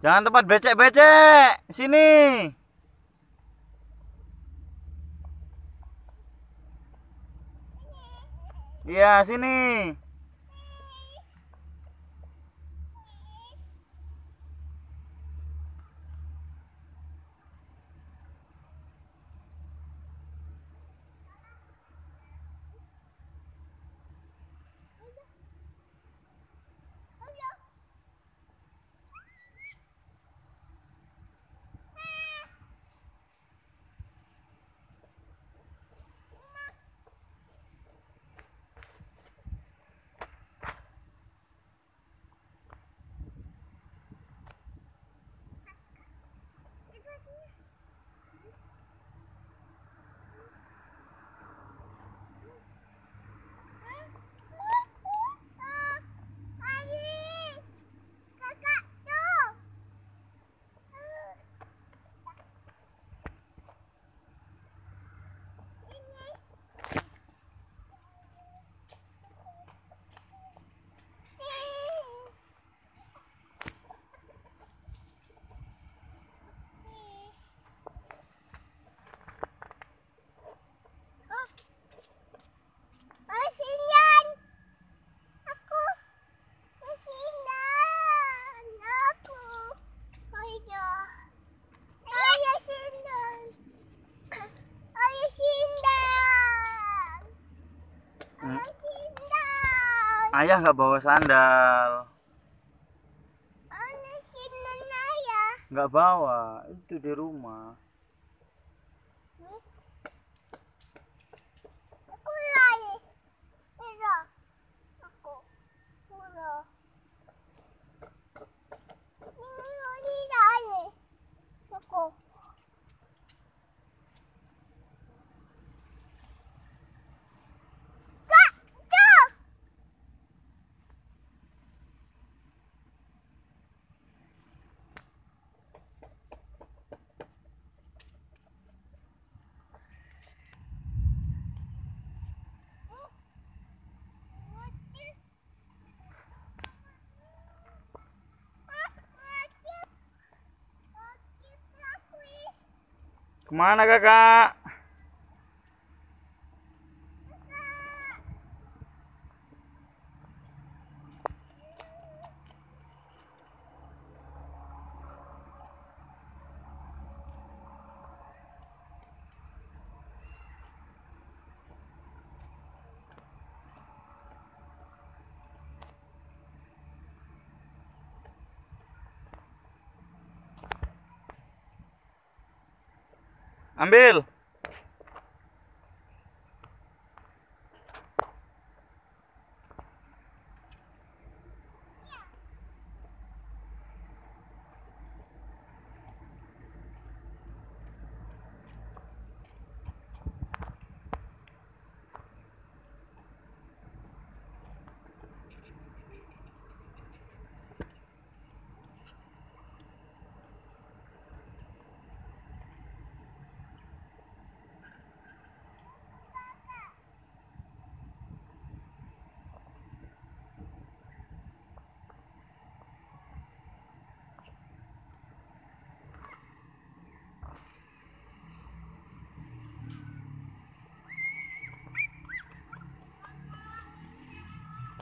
Jangan tempat becek-becek. Sini. Iya, sini. Ayah nggak bawa sandal. Ya? Nggak bawa, itu di rumah. ಕುಮಾರನಗರ Ambil.